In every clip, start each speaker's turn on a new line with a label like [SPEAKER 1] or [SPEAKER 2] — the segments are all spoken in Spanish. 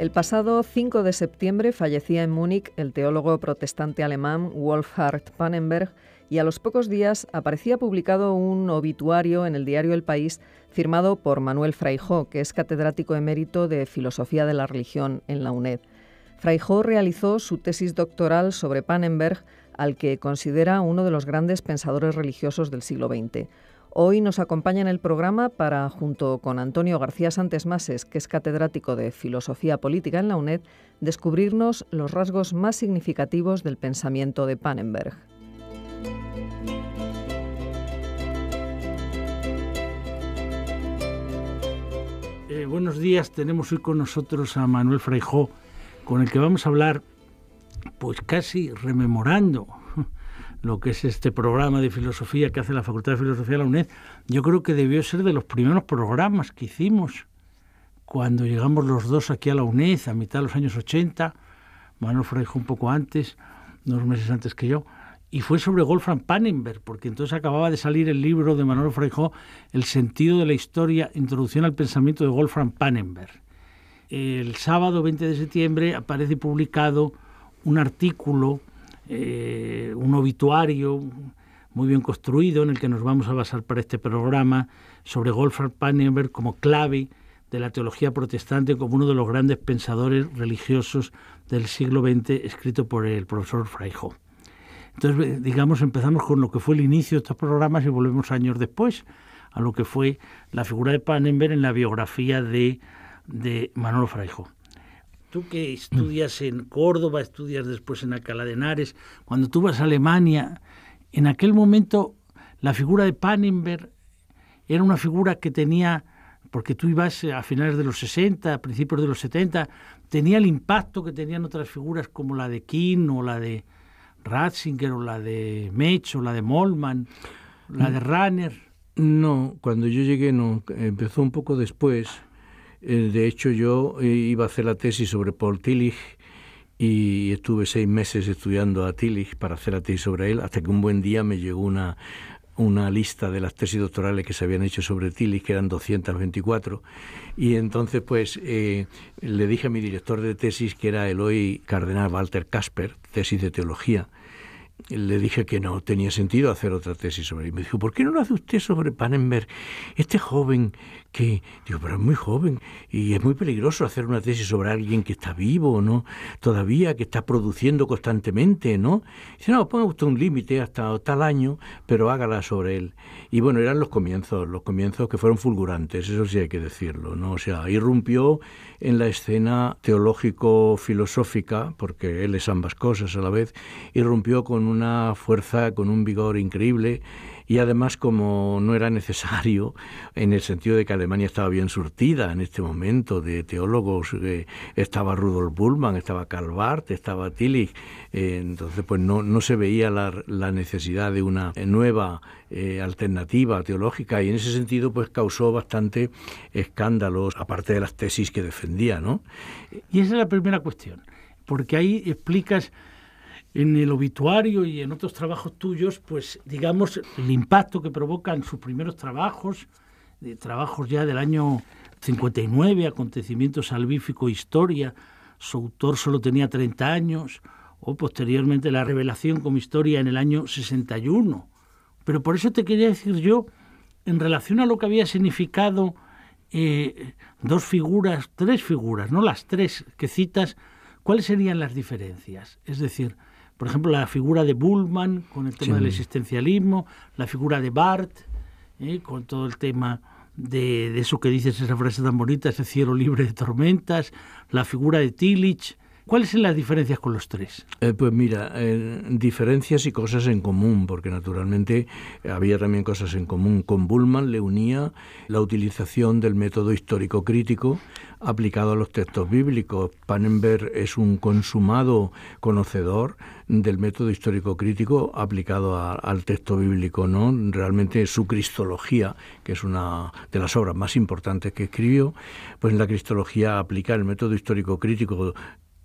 [SPEAKER 1] El pasado 5 de septiembre fallecía en Múnich el teólogo protestante alemán Wolfhard Pannenberg y a los pocos días aparecía publicado un obituario en el diario El País firmado por Manuel Fraijó, que es catedrático emérito de Filosofía de la Religión en la UNED. Fraijó realizó su tesis doctoral sobre Pannenberg, al que considera uno de los grandes pensadores religiosos del siglo XX. Hoy nos acompaña en el programa para, junto con Antonio García Santes Mases, que es catedrático de Filosofía Política en la UNED, descubrirnos los rasgos más significativos del pensamiento de Pannenberg.
[SPEAKER 2] Eh, buenos días, tenemos hoy con nosotros a Manuel Freijó, con el que vamos a hablar, pues casi rememorando lo que es este programa de filosofía que hace la Facultad de Filosofía de la UNED, yo creo que debió ser de los primeros programas que hicimos cuando llegamos los dos aquí a la UNED, a mitad de los años 80, Manuel Freijo un poco antes, unos meses antes que yo, y fue sobre Wolfram Panenberg... porque entonces acababa de salir el libro de Manuel Freijo, El sentido de la historia, introducción al pensamiento de Wolfram Panenberg... El sábado 20 de septiembre aparece publicado un artículo eh, un obituario muy bien construido en el que nos vamos a basar para este programa sobre Wolfgang Pannenberg como clave de la teología protestante como uno de los grandes pensadores religiosos del siglo XX escrito por el profesor Fraijo. Entonces, eh, digamos, empezamos con lo que fue el inicio de estos programas y volvemos años después a lo que fue la figura de Pannenberg en la biografía de, de Manolo Fraijo tú que estudias en Córdoba, estudias después en Alcalá de Henares, cuando tú vas a Alemania, en aquel momento la figura de Panenberg era una figura que tenía, porque tú ibas a finales de los 60, a principios de los 70, tenía el impacto que tenían otras figuras como la de Kinn o la de Ratzinger o la de Mech o la de Molman, la de
[SPEAKER 1] Runner. No, cuando yo llegué no, empezó un poco después eh, de hecho, yo eh, iba a hacer la tesis sobre Paul Tillich y estuve seis meses estudiando a Tillich para hacer la tesis sobre él, hasta que un buen día me llegó una, una lista de las tesis doctorales que se habían hecho sobre Tillich, que eran 224, y entonces pues eh, le dije a mi director de tesis, que era el hoy cardenal Walter Casper, tesis de teología, le dije que no tenía sentido hacer otra tesis sobre él. Me dijo, ¿por qué no lo hace usted sobre Panenberg? Este joven que, digo, pero es muy joven y es muy peligroso hacer una tesis sobre alguien que está vivo, ¿no? Todavía, que está produciendo constantemente, ¿no? Dice, no, ponga usted un límite hasta tal año, pero hágala sobre él. Y bueno, eran los comienzos, los comienzos que fueron fulgurantes, eso sí hay que decirlo, ¿no? O sea, irrumpió en la escena teológico-filosófica, porque él es ambas cosas a la vez, irrumpió con una fuerza, con un vigor increíble y además como no era necesario, en el sentido de que Alemania estaba bien surtida en este momento de teólogos, eh, estaba Rudolf Bullmann, estaba Karl Barth, estaba Tillich, eh, entonces pues no, se veía la, necesidad de una nueva eh, alternativa teológica y en ese sentido pues causó bastante escándalos, aparte de las tesis que defendía, ¿no? Y esa es la primera cuestión, porque ahí explicas
[SPEAKER 2] en el obituario y en otros trabajos tuyos, pues digamos el impacto que provocan sus primeros trabajos, trabajos ya del año 59, ...acontecimiento salvífico, historia, su autor solo tenía 30 años, o posteriormente la revelación como historia en el año 61. Pero por eso te quería decir yo, en relación a lo que había significado eh, dos figuras, tres figuras, no las tres que citas, ¿cuáles serían las diferencias? Es decir, por ejemplo, la figura de Bullman con el tema del existencialismo, la figura de Bart ¿eh? con todo el tema de, de, eso que dices, esa frase tan bonita, ese cielo libre de tormentas, la figura de Tillich ¿Cuáles son las diferencias con los tres?
[SPEAKER 1] Eh, pues mira, eh, diferencias y cosas en común, porque naturalmente eh, había también cosas en común. Con Bullman le unía la utilización del método histórico crítico aplicado a los textos bíblicos. Pannenberg es un consumado conocedor del método histórico crítico aplicado al texto bíblico, ¿no? Realmente su cristología, que es una de las obras más importantes que escribió, pues la cristología aplica el método histórico crítico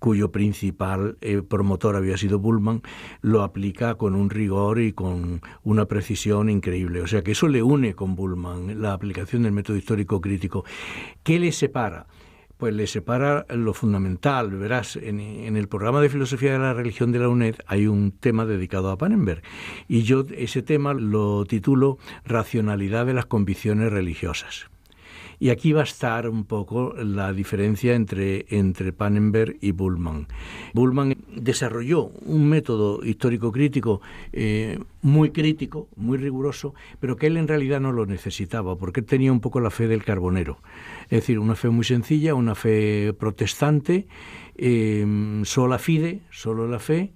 [SPEAKER 1] cuyo principal eh, promotor había sido Bullman, lo aplica con un rigor y con una precisión increíble. O sea que eso le une con Bullman la aplicación del método histórico crítico. ¿Qué le separa? pues le separa lo fundamental. Verás, en, en, el programa de filosofía de la religión de la UNED hay un tema dedicado a Panenberg y yo ese tema lo titulo Racionalidad de las convicciones religiosas. Y aquí va a estar un poco la diferencia entre, entre Pannenberg y Bullman. Bullman desarrolló un método histórico crítico eh, muy crítico, muy riguroso, pero que él en realidad no lo necesitaba, porque él tenía un poco la fe del carbonero. Es decir, una fe muy sencilla, una fe protestante, eh, sola fide, solo la fe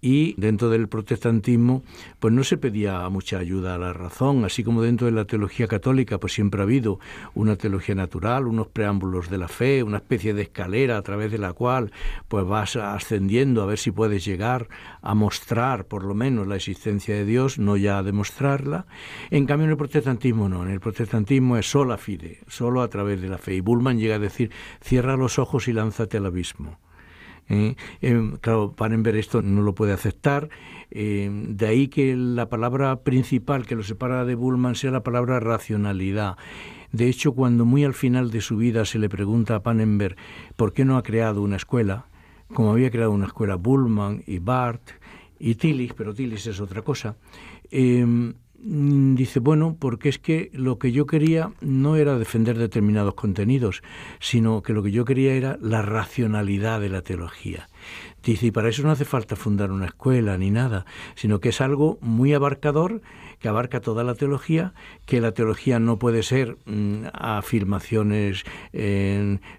[SPEAKER 1] y dentro del protestantismo pues no se pedía mucha ayuda a la razón, así como dentro de la teología católica pues siempre ha habido una teología natural, unos preámbulos de la fe, una especie de escalera a través de la cual pues vas ascendiendo a ver si puedes llegar a mostrar por lo menos la existencia de Dios, no ya a demostrarla. En cambio en el protestantismo no, en el protestantismo es sola fide, solo a través de la fe y Bullman llega a decir, cierra los ojos y lánzate al abismo. ¿eh? eh, claro, Parenberg esto no lo puede aceptar. Eh, de ahí que la palabra principal que lo separa de Bullman sea la palabra racionalidad. De hecho, cuando muy al final de su vida se le pregunta a Panenberg por qué no ha creado una escuela, como había creado una escuela Bullman y Barth y Tillich, pero Tillich es otra cosa, eh, Mm, dice, bueno, porque es que lo que yo quería no era defender determinados contenidos, sino que lo que yo quería era la racionalidad de la teología. Dice, y para eso no hace falta fundar una escuela ni nada, sino que es algo muy abarcador, que abarca toda la teología, que la teología no puede ser mm, afirmaciones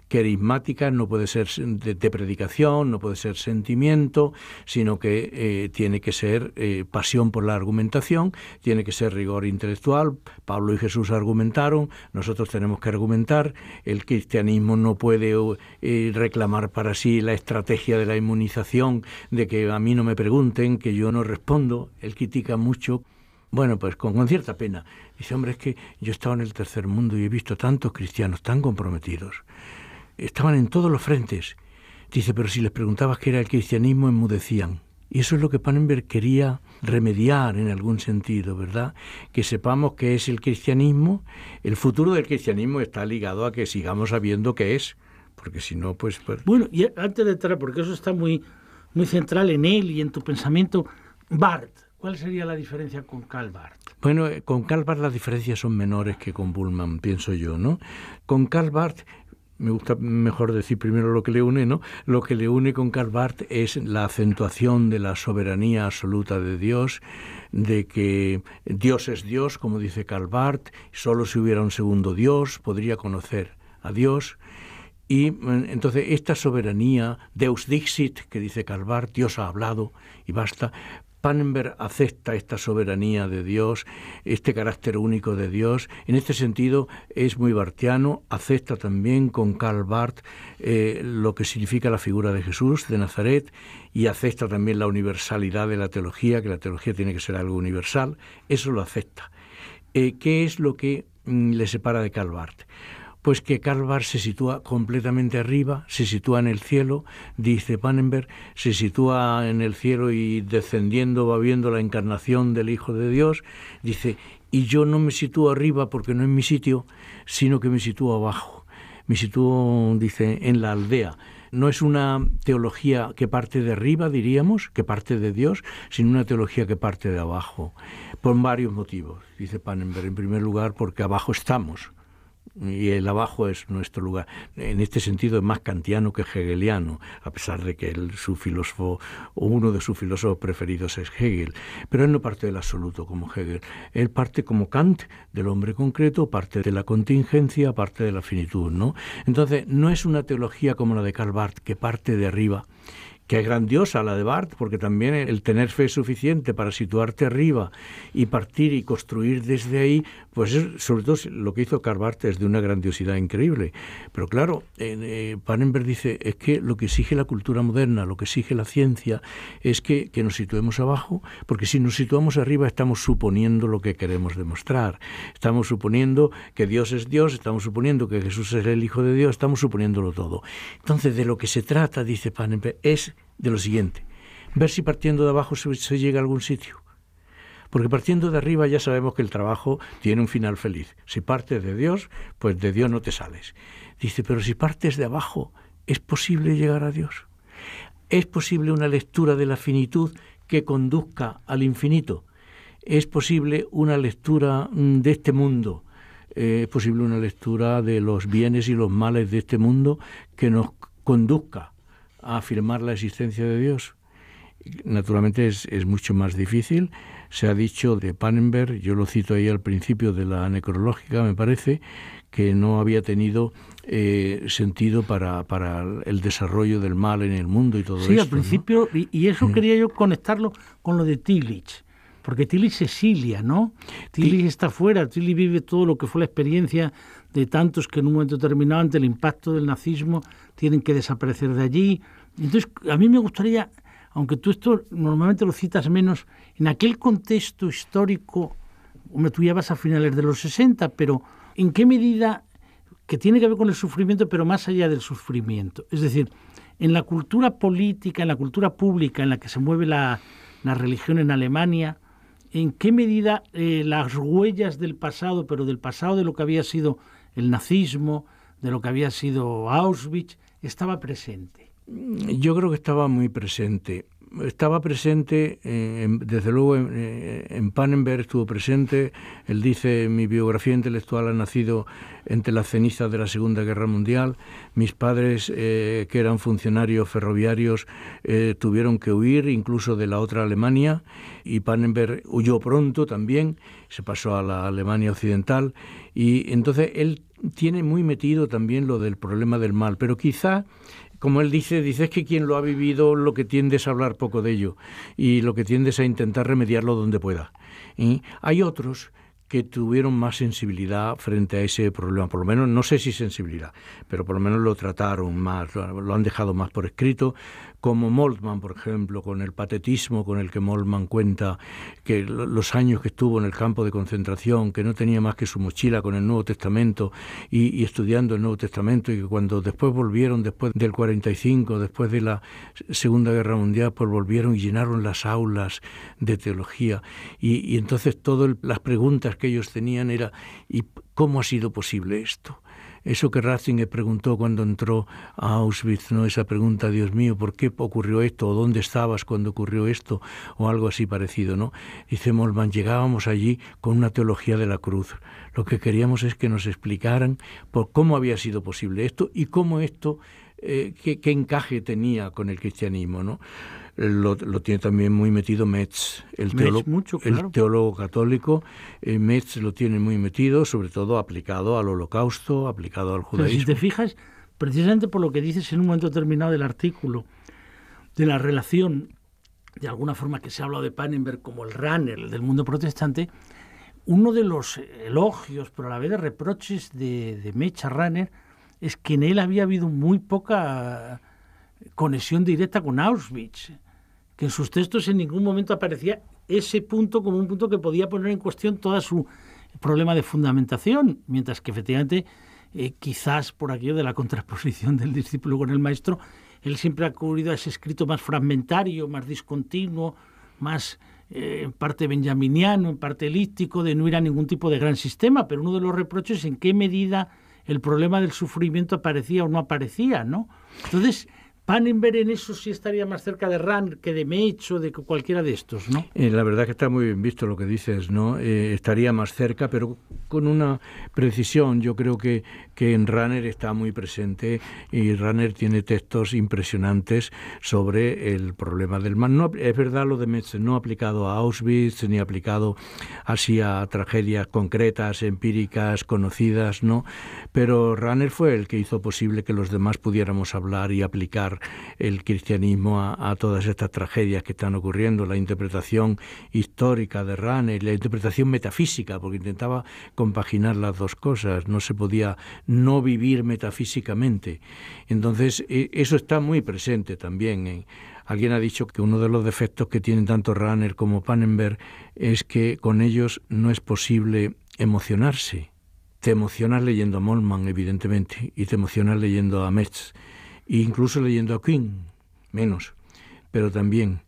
[SPEAKER 1] ...carismáticas, no puede ser de, predicación, no puede ser sentimiento, sino que eh, tiene que ser eh, pasión por la argumentación, tiene que ser rigor intelectual. Pablo y Jesús argumentaron, nosotros tenemos que argumentar, el cristianismo no puede eh, reclamar para sí la estrategia de la la inmunización, de que a mí no me pregunten, que yo no respondo, él critica mucho. Bueno, pues con, cierta pena. Dice, hombre, es que yo estaba en el tercer mundo y he visto tantos cristianos tan comprometidos. Estaban en todos los frentes. Dice, pero si les preguntabas qué era el cristianismo, enmudecían. Y eso es lo que Pannenberg quería remediar en algún sentido, ¿verdad? Que sepamos qué es el cristianismo. El futuro del cristianismo está ligado a que sigamos sabiendo qué es porque si no, pues, pues, Bueno, y antes de entrar, porque eso está muy, muy central en
[SPEAKER 2] él y en tu pensamiento, Barth, ¿cuál sería la diferencia con Karl Barth?
[SPEAKER 1] Bueno, eh, con Karl Barth las diferencias son menores que con Bullman, pienso yo, ¿no? Con Karl Barth me gusta mejor decir primero lo que le une, ¿no? Lo que le une con Karl Barth es la acentuación de la soberanía absoluta de Dios, de que Dios es Dios, como dice Karl Barth, solo si hubiera un segundo Dios podría conocer a Dios, y mm, entonces esta soberanía, Deus dixit, que dice Barth, Dios ha hablado y basta, Panenberg acepta esta soberanía de Dios, este carácter único de Dios. En este sentido es muy bartiano, acepta también con Karl Barth eh, lo que significa la figura de Jesús de Nazaret y acepta también la universalidad de la teología, que la teología tiene que ser algo universal. Eso lo acepta. Eh, ¿Qué es lo que mm, le separa de Karl Barth? pues que Karl se sitúa completamente arriba, se sitúa en el cielo, dice Pannenberg, se sitúa en el cielo y descendiendo va viendo la encarnación del Hijo de Dios, dice, y yo no me sitúo arriba porque no es mi sitio, sino que me sitúo abajo, me sitúo, dice, en la aldea. No es una teología que parte de arriba, diríamos, que parte de Dios, sino una teología que parte de abajo, por varios motivos, dice Pannenberg. En primer lugar, porque abajo estamos, y el abajo es nuestro lugar. En este sentido es más kantiano que hegeliano, a pesar de que él, su filósofo o uno de sus filósofos preferidos es Hegel, pero él no parte del absoluto como Hegel, él parte como Kant del hombre concreto, parte de la contingencia, parte de la finitud, ¿no? Entonces, no es una teología como la de Karl Barth que parte de arriba que es grandiosa la de Barth, porque también el tener fe es suficiente para situarte arriba y partir y construir desde ahí, pues sobre todo lo que hizo Carvarte es de una grandiosidad increíble. Pero claro, eh, Panenberg dice, es que lo que exige la cultura moderna, lo que exige la ciencia, es que, nos situemos abajo, porque si nos situamos arriba estamos suponiendo lo que queremos demostrar. Estamos suponiendo que Dios es Dios, estamos suponiendo que Jesús es el Hijo de Dios, estamos suponiéndolo todo. Entonces, de lo que se trata, dice Panenberg, es de lo siguiente. Ver si partiendo de abajo se llega a algún sitio. Porque partiendo de arriba ya sabemos que el trabajo tiene un final feliz. Si partes de Dios, pues de Dios no te sales. Dice, pero si partes de abajo, ¿es posible llegar a Dios? ¿Es posible una lectura de la finitud que conduzca al infinito? ¿Es posible una lectura mm, de este mundo? Eh, ¿Es posible una lectura de los bienes y los males de este mundo que nos conduzca a afirmar la existencia de Dios? Naturalmente es, es mucho más difícil se ha dicho de Pannenberg, yo lo cito ahí al principio de la necrológica, me parece, que no había tenido eh, sentido para, el desarrollo del mal en el mundo y todo eso. Sí, al principio,
[SPEAKER 2] y, eso quería yo conectarlo con lo de Tillich porque Tillich es Silia, ¿no? Tillich está fuera, Tillich vive todo lo que fue la experiencia de tantos que en un momento determinado, ante el impacto del nazismo, tienen que desaparecer de allí. Entonces, a mí me gustaría, aunque tú esto normalmente lo citas menos en aquel contexto histórico, tú ya vas a finales de los 60, pero ¿en qué medida, que tiene que ver con el sufrimiento, pero más allá del sufrimiento? Es decir, en la cultura política, en la cultura pública en la que se mueve la, religión en Alemania, ¿en qué medida eh, las huellas del pasado, pero del pasado de lo que había sido el nazismo, de lo que había sido Auschwitz, estaba presente? Yo
[SPEAKER 1] creo que estaba muy presente estaba presente, eh, desde luego eh, en, Pannenberg estuvo presente, él dice, mi biografía intelectual ha nacido entre las cenizas de la Segunda Guerra Mundial, mis padres, eh, que eran funcionarios ferroviarios, tuvieron que huir incluso de la otra Alemania, y Pannenberg huyó pronto también, se pasó a la Alemania Occidental, y entonces él tiene muy metido también lo del problema del mal, pero quizá como él dice, dice que quien lo ha vivido lo que tiende es a hablar poco de ello y lo que tiende es a intentar remediarlo donde pueda. Y ¿eh? hay otros que tuvieron más sensibilidad frente a ese problema, por lo menos no sé si sensibilidad, pero por lo menos lo trataron más, lo han dejado más por escrito, como Moltmann, por ejemplo, con el patetismo con el que Moltmann cuenta que los años que estuvo en el campo de concentración, que no tenía más que su mochila con el Nuevo Testamento y, estudiando el Nuevo Testamento, y que cuando después volvieron, después del 45, después de la Segunda Guerra Mundial, pues volvieron y llenaron las aulas de teología. Y, y entonces todas las preguntas que ellos tenían era, ¿y cómo ha sido posible esto? Eso que Ratzinger preguntó cuando entró a Auschwitz, ¿no? Esa pregunta, Dios mío, ¿por qué ocurrió esto? ¿O dónde estabas cuando ocurrió esto? O algo así parecido, ¿no? Dice Molman, llegábamos allí con una teología de la cruz. Lo que queríamos es que nos explicaran por cómo había sido posible esto y cómo esto, eh, qué, encaje tenía con el cristianismo, ¿no? lo, tiene también muy metido Metz, el, teólogo, el teólogo católico. Eh, Metz lo tiene muy metido, sobre todo aplicado al holocausto, aplicado al judaísmo. si te fijas,
[SPEAKER 2] precisamente por lo que dices en un momento determinado del artículo, de la relación, de alguna forma que se habla de Pannenberg, como el runner del mundo protestante, uno de los elogios, pero a la vez de reproches de, de a Runner, es que en él había habido muy poca conexión directa con Auschwitz, que en sus textos en ningún momento aparecía ese punto como un punto que podía poner en cuestión todo su problema de fundamentación, mientras que efectivamente, eh, quizás por aquello de la contraposición del discípulo con el maestro, él siempre ha acudido a ese escrito más fragmentario, más discontinuo, más eh, en parte benjaminiano, en parte elíptico, de no ir a ningún tipo de gran sistema, pero uno de los reproches es en qué medida el problema del sufrimiento aparecía o no aparecía, ¿no? Entonces, Pannenberg en eso sí estaría más cerca de Rand que de o de cualquiera de estos, ¿no?
[SPEAKER 1] Eh, la verdad que está muy bien visto lo que dices, ¿no? Eh, estaría más cerca, pero con una precisión. Yo creo que, que en runner está muy presente y runner tiene textos impresionantes sobre el problema del mal. No, es verdad lo de Mech no aplicado a Auschwitz ni aplicado así a tragedias concretas, empíricas, conocidas, ¿no? Pero runner fue el que hizo posible que los demás pudiéramos hablar y aplicar el cristianismo a, todas estas tragedias que están ocurriendo, la interpretación histórica de Rane, la interpretación metafísica, porque intentaba compaginar las dos cosas, no se podía no vivir metafísicamente. Entonces, e, eso está muy presente también Alguien ha dicho que uno de los defectos que tienen tanto Rahner como Pannenberg es que con ellos no es posible emocionarse. Te emocionas leyendo a Molman, evidentemente, y te emocionas leyendo a Metz incluso leyendo a King menos, pero también.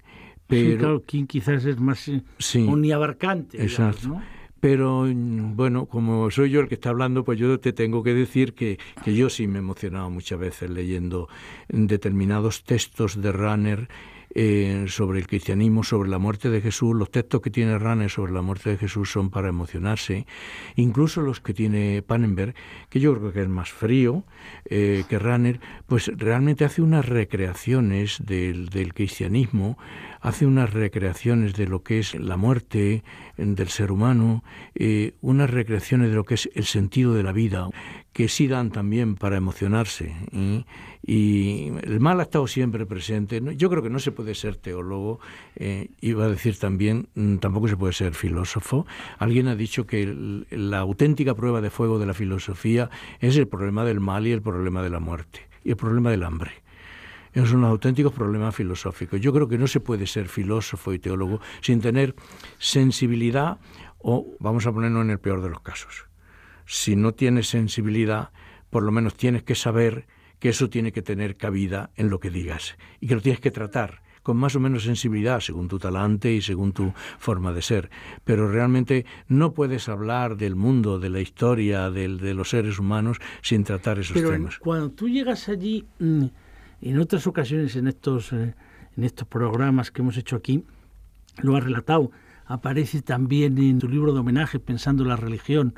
[SPEAKER 1] Pero,
[SPEAKER 2] King quizás es más eh, sí, abarcante exacto.
[SPEAKER 1] Pero mm, bueno, como soy yo el que está hablando, pues yo te tengo que decir que, yo sí me he emocionado muchas veces leyendo determinados textos de Runner eh, sobre el cristianismo, sobre la muerte de Jesús. Los textos que tiene Ranner. sobre la muerte de Jesús son para emocionarse. Incluso los que tiene Pannenberg, que yo creo que es más frío eh, que Ranner, pues realmente hace unas recreaciones del, cristianismo, hace unas recreaciones de lo que es la muerte eh, del ser humano, unas recreaciones de lo que es el sentido de la vida, que sí dan también para emocionarse. ¿eh? Y el mal ha estado siempre presente. Yo creo que no se puede ser teólogo, eh, iba a decir también, mm, tampoco se puede ser filósofo. Alguien ha dicho que la auténtica prueba de fuego de la filosofía es el problema del mal y el problema de la muerte y el problema del hambre. Es los auténticos problemas filosóficos. Yo creo que no se puede ser filósofo y teólogo sin tener sensibilidad o, vamos a ponernos en el peor de los casos, si no tienes sensibilidad, por lo menos tienes que saber que eso tiene que tener cabida en lo que digas y que lo tienes que tratar con más o menos sensibilidad, según tu talante y según tu forma de ser. Pero realmente no puedes hablar del mundo, de la historia, de los seres humanos sin tratar esos temas.
[SPEAKER 2] Cuando tú llegas allí, mm, en otras ocasiones, en estos, eh, en estos programas que hemos hecho aquí, lo has relatado, aparece también en tu libro de homenaje, Pensando la Religión,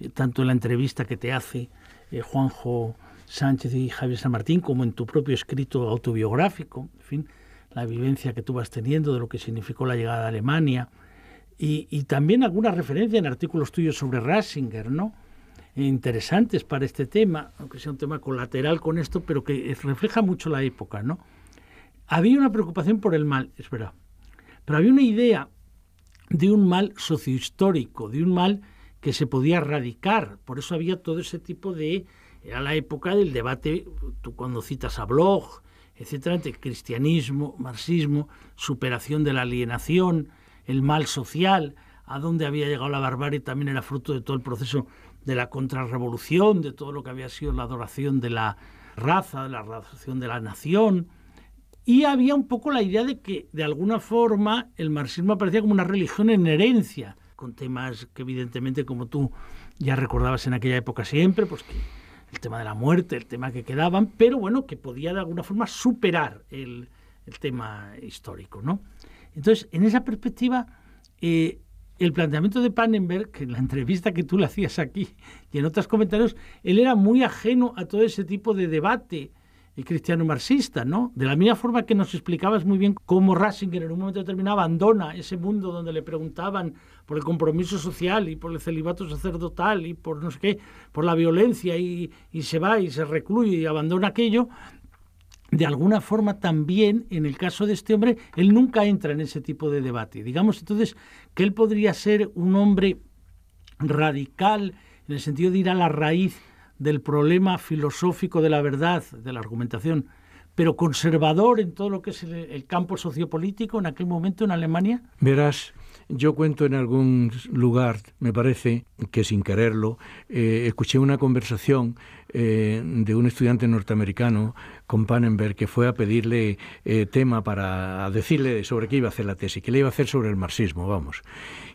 [SPEAKER 2] eh, tanto en la entrevista que te hace eh, Juanjo Sánchez y Javier San Martín como en tu propio escrito autobiográfico, en fin, la vivencia que tú vas teniendo de lo que significó la llegada a Alemania y, también alguna referencia en artículos tuyos sobre Ratzinger, ¿no? interesantes para este tema, aunque sea un tema colateral con esto, pero que refleja mucho la época, ¿no? Había una preocupación por el mal, es verdad, pero había una idea de un mal sociohistórico, de un mal que se podía erradicar. Por eso había todo ese tipo de... Era la época del debate, tú cuando citas a Bloch, etcétera, entre cristianismo, marxismo, superación de la alienación, el mal social, a dónde había llegado la barbarie también era fruto de todo el proceso de la contrarrevolución, de todo lo que había sido la adoración de la raza, de la adoración de la nación. Y había un poco la idea de que, de alguna forma, el marxismo aparecía como una religión en herencia, con temas que evidentemente, como tú ya recordabas en aquella época siempre, pues que el tema de la muerte, el tema que quedaban, pero bueno, que podía de alguna forma superar el, tema histórico, ¿no? Entonces, en esa perspectiva, eh, el planteamiento de Pannenberg, en la entrevista que tú le hacías aquí y en otros comentarios, él era muy ajeno a todo ese tipo de debate cristiano marxista, ¿no? De la misma forma que nos explicabas muy bien cómo Ratzinger en un momento determinado abandona ese mundo donde le preguntaban por el compromiso social y por el celibato sacerdotal y por no sé qué, por la violencia y, y se va y se recluye y abandona aquello, de alguna forma también, en el caso de este hombre, él nunca entra en ese tipo de debate. Digamos entonces que él podría ser un hombre radical en el sentido de ir a la raíz del problema filosófico de la verdad, de la argumentación, pero conservador en todo lo que es el, campo sociopolítico en aquel momento en Alemania?
[SPEAKER 1] Verás, yo cuento en algún lugar, me parece que sin quererlo, eh, escuché una conversación eh, de un estudiante norteamericano con Pannenberg que fue a pedirle eh, tema para decirle sobre qué iba a hacer la tesis, que le iba a hacer sobre el marxismo, vamos.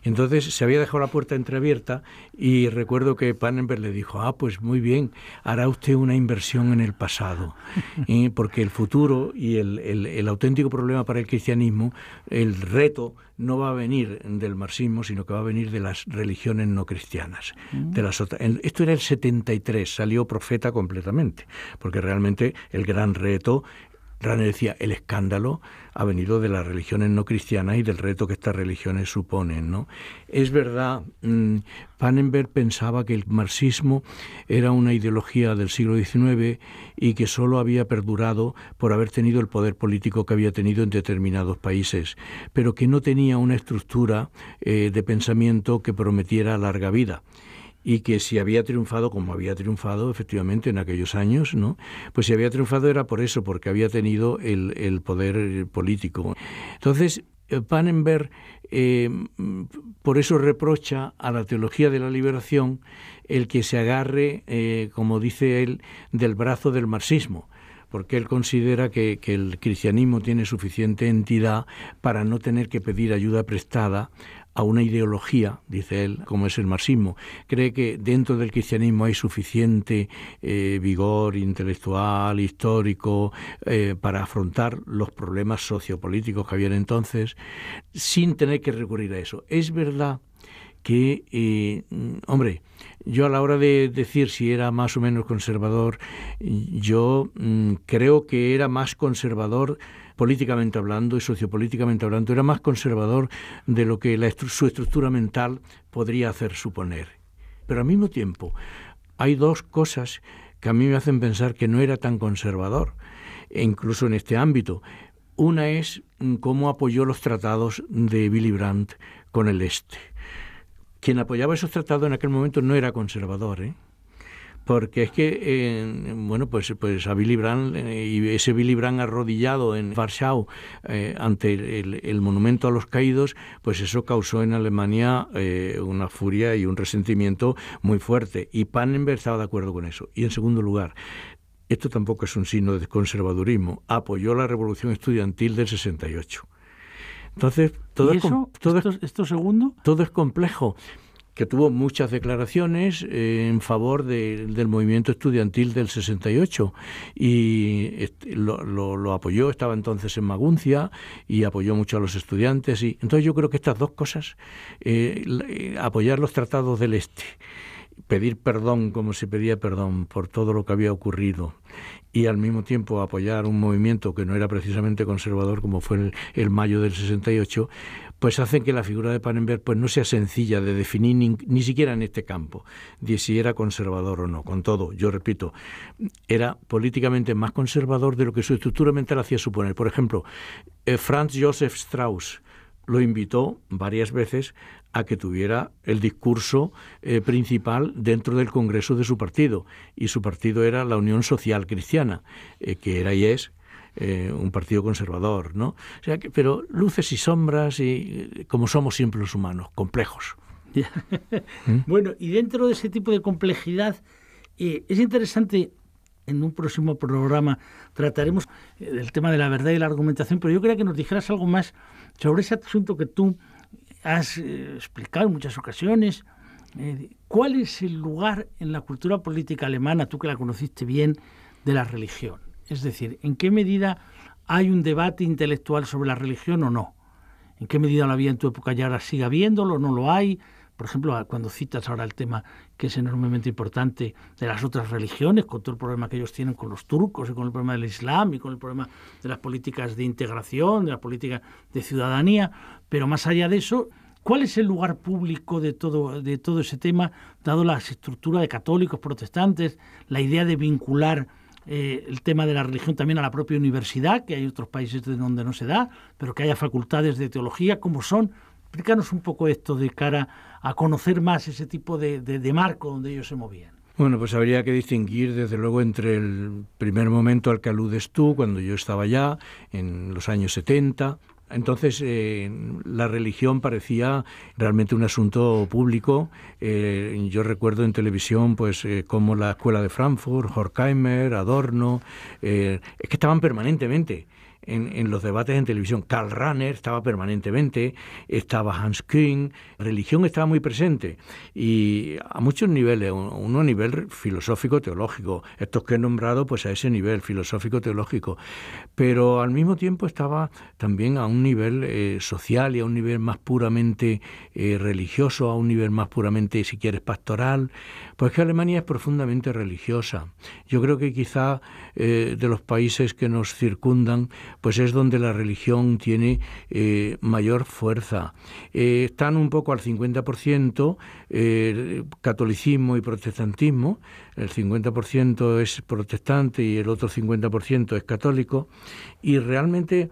[SPEAKER 1] Entonces se había dejado la puerta entreabierta y recuerdo que Pannenberg le dijo, ah, pues muy bien, hará usted una inversión en el pasado, porque el futuro y el, el, auténtico problema para el cristianismo, el reto no va a venir del marxismo, sino que va a venir de las religiones no cristianas. de mm. las otras. Esto era el 73, salió profeta completamente, porque realmente el gran reto Rane decía, el escándalo ha venido de las religiones no cristianas y del reto que estas religiones suponen. ¿no? Es verdad, mm, Pannenberg pensaba que el marxismo era una ideología del siglo XIX y que solo había perdurado por haber tenido el poder político que había tenido en determinados países, pero que no tenía una estructura eh, de pensamiento que prometiera larga vida y que si había triunfado como había triunfado efectivamente en aquellos años, ¿no? pues si había triunfado era por eso, porque había tenido el, poder político. Entonces, eh, Pannenberg eh, por eso reprocha a la teología de la liberación el que se agarre, eh, como dice él, del brazo del marxismo porque él considera que, el cristianismo tiene suficiente entidad para no tener que pedir ayuda prestada a una ideología, dice él, como es el marxismo. Cree que dentro del cristianismo hay suficiente eh, vigor intelectual, histórico, eh, para afrontar los problemas sociopolíticos que habían entonces, sin tener que recurrir a eso. Es verdad que, eh, hombre, yo a la hora de decir si era más o menos conservador, yo mm, creo que era más conservador políticamente hablando y sociopolíticamente hablando, era más conservador de lo que su estructura mental podría hacer suponer. Pero al mismo tiempo, hay dos cosas que a mí me hacen pensar que no era tan conservador, e incluso en este ámbito. Una es mm, cómo apoyó los tratados de Willy Brandt con el Este. Quien apoyaba esos tratados en aquel momento no era conservador, ¿eh? porque es que, eh, bueno, pues, pues a Billy Brandt eh, y ese Billy Brandt arrodillado en Warsaw eh, ante el, monumento a los caídos, pues eso causó en Alemania una furia y un resentimiento muy fuerte. Y Pannenberg estaba de acuerdo con eso. Y en segundo lugar, esto tampoco es un signo de conservadurismo, apoyó la revolución estudiantil del 68. Entonces, todo, Es,
[SPEAKER 2] todo, ¿Esto, esto segundo?
[SPEAKER 1] todo es complejo que tuvo muchas declaraciones eh, en favor del movimiento estudiantil del 68 y lo, apoyó, estaba entonces en Maguncia y apoyó mucho a los estudiantes. Y, entonces yo creo que estas dos cosas, eh, eh, apoyar los tratados del Este, pedir perdón como se pedía perdón por todo lo que había ocurrido y al mismo tiempo apoyar un movimiento que no era precisamente conservador como fue el, el mayo del 68, pues hacen que la figura de Panenberg pues no sea sencilla de definir ni, siquiera en este campo, de si era conservador o no. Con todo, yo repito, era políticamente más conservador de lo que su estructura mental hacía suponer. Por ejemplo, eh, Franz Josef Strauss lo invitó varias veces a que tuviera el discurso eh, principal dentro del Congreso de su partido, y su partido era la Unión Social Cristiana, eh, que era y es eh, un partido conservador, ¿no? O sea pero luces y sombras y eh, como somos siempre los humanos, complejos. ¿Mm? Bueno, y
[SPEAKER 2] dentro de ese tipo de complejidad eh, es interesante en un próximo programa trataremos del tema de la verdad y la argumentación, pero yo quería que nos dijeras algo más sobre ese asunto que tú has explicado en muchas ocasiones. ¿Cuál es el lugar en la cultura política alemana, tú que la conociste bien, de la religión? Es decir, ¿en qué medida hay un debate intelectual sobre la religión o no? ¿En qué medida la había en tu época y ahora sigue habiéndolo? ¿No lo hay? Por ejemplo, ah, cuando citas ahora el tema que es enormemente importante de las otras religiones, con todo el problema que ellos tienen con los turcos y con el problema del Islam y con el problema de las políticas de integración, de las políticas de ciudadanía, pero más allá de eso, ¿Cuál es el lugar público de todo, de todo ese tema, dado la estructura de católicos, protestantes, la idea de vincular eh, el tema de la religión también a la propia universidad, que hay otros países donde no se da, pero que haya facultades de teología, como son. Explícanos un poco esto de cara a conocer más ese tipo de, de marco donde ellos se movían.
[SPEAKER 1] Bueno, pues habría que distinguir desde luego entre el primer momento al que aludes tú, cuando yo estaba allá, en los años 70, entonces, eh, la religión parecía realmente un asunto público. Eh, yo recuerdo en televisión, pues, eh, como la Escuela de Frankfurt, Horkheimer, Adorno, es que estaban permanentemente en, los debates en televisión. Karl Rahner estaba permanentemente, estaba Hans Kühn, religión estaba muy presente y a muchos niveles, uno a nivel filosófico teológico, estos que he nombrado pues a ese nivel filosófico teológico, pero al mismo tiempo estaba también a un nivel eh, social y a un nivel más puramente eh, religioso, a un nivel más puramente si quieres pastoral, pues que Alemania es profundamente religiosa. Yo creo que quizá eh, de los países que nos circundan pues es donde la religión tiene eh, mayor fuerza. Eh, están un poco al 50% eh, catolicismo y protestantismo, el 50% es protestante y el otro 50% es católico, y realmente,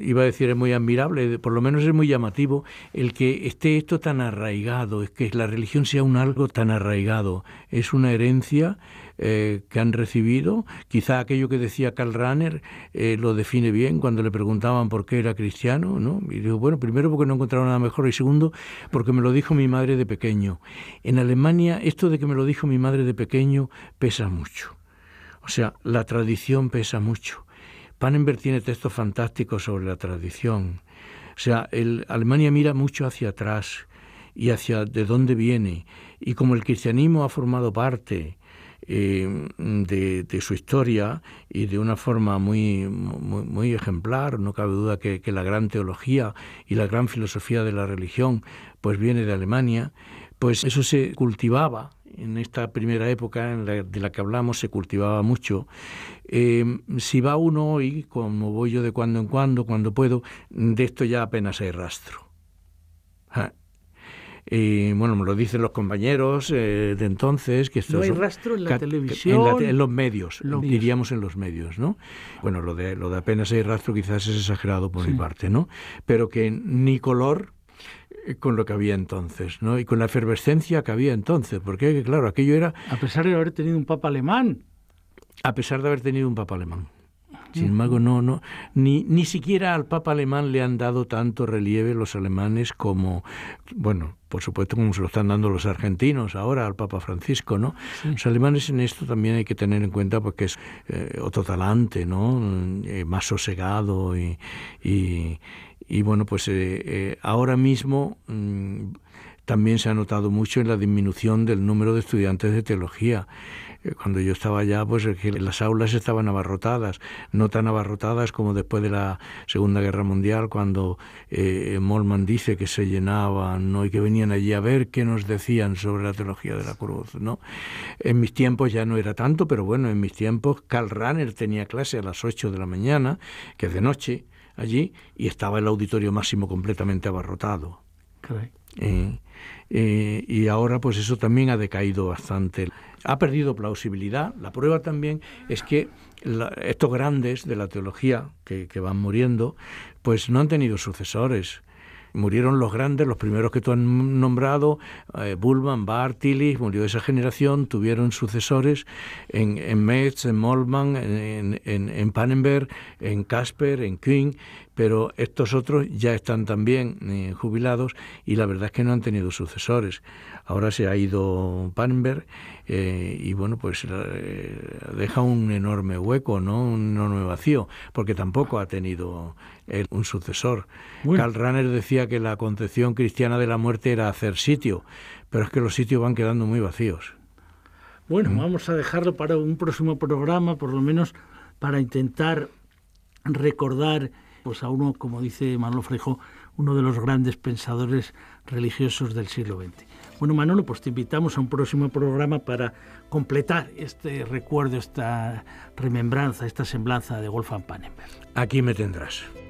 [SPEAKER 1] iba a decir, es muy admirable, por lo menos es muy llamativo el que esté esto tan arraigado, es que la religión sea un algo tan arraigado, es una herencia eh, que han recibido. Quizá aquello que decía Karl Rahner eh, lo define bien cuando le preguntaban por qué era cristiano, ¿no? Y dijo, bueno, primero porque no encontraba nada mejor y segundo porque me lo dijo mi madre de pequeño. En Alemania esto de que me lo dijo mi madre de pequeño pesa mucho. O sea, la tradición pesa mucho. ...Pannenberg tiene textos fantásticos sobre la tradición. O sea, Alemania mira mucho hacia atrás y hacia de dónde viene. Y como el cristianismo ha formado parte eh, de, su historia y de una forma muy, muy, ejemplar. No cabe duda que, la gran teología y la gran filosofía de la religión pues viene de Alemania, pues eso se cultivaba en esta primera época de la que hablamos, se cultivaba mucho. Eh, si va uno hoy, como voy yo de cuando en cuando, cuando puedo, de esto ya apenas hay rastro. Y bueno, me lo dicen los compañeros eh, de entonces. que esto No hay rastro en la televisión. En, los medios, diríamos en los medios, ¿no? Bueno, lo de, lo de apenas hay rastro quizás es exagerado por mi parte, ¿no? Pero que ni color eh, con lo que había entonces, ¿no? Y con la efervescencia que había entonces, porque claro, aquello era... A pesar de haber tenido un papa alemán. A pesar de haber tenido un papa alemán. Sin embargo, no, no, ni, ni siquiera al Papa alemán le han dado tanto relieve los alemanes como, bueno, por supuesto como se lo están dando los argentinos ahora al Papa Francisco, ¿no? Los alemanes en esto también hay que tener en cuenta porque es eh, otro talante, ¿no? Eh, más sosegado y, y, bueno, pues eh, ahora mismo... Mm, también se ha notado mucho en la disminución del número de estudiantes de teología cuando yo estaba allá, pues las aulas estaban abarrotadas, no tan abarrotadas como después de la Segunda Guerra Mundial, cuando eh, Molman dice que se llenaban ¿no? y que venían allí a ver qué nos decían sobre la teología de la cruz. ¿no? En mis tiempos ya no era tanto, pero bueno, en mis tiempos Karl runner tenía clase a las 8 de la mañana, que es de noche allí, y estaba el auditorio máximo completamente abarrotado. Eh, eh, y ahora pues eso también ha decaído bastante ha perdido plausibilidad. La prueba también es que estos grandes de la teología que, van muriendo, pues no han tenido sucesores murieron los grandes, los primeros que tú has nombrado, Bulman, eh, Bullman, Barth, Tillich, murió esa generación, tuvieron sucesores en, en Metz, en Molman, en, en, en Pannenberg, en Casper, en King, pero estos otros ya están también eh, jubilados y la verdad es que no han tenido sucesores. Ahora se ha ido Panberg eh, y bueno, pues eh, deja un enorme hueco, ¿no? un enorme vacío, porque tampoco ha tenido un sucesor. Karl decía que la concepción cristiana de la muerte era hacer sitio, pero es que los sitios van quedando muy vacíos.
[SPEAKER 2] Bueno, mm. vamos a dejarlo para un próximo programa, por lo menos para intentar recordar pues a uno, como dice Manolo Frejo, uno de los grandes pensadores religiosos del siglo XX. Bueno, Manolo, pues te invitamos a un próximo programa para completar este recuerdo, esta remembranza, esta semblanza de Wolfgang Pannenberg.
[SPEAKER 1] Aquí me tendrás.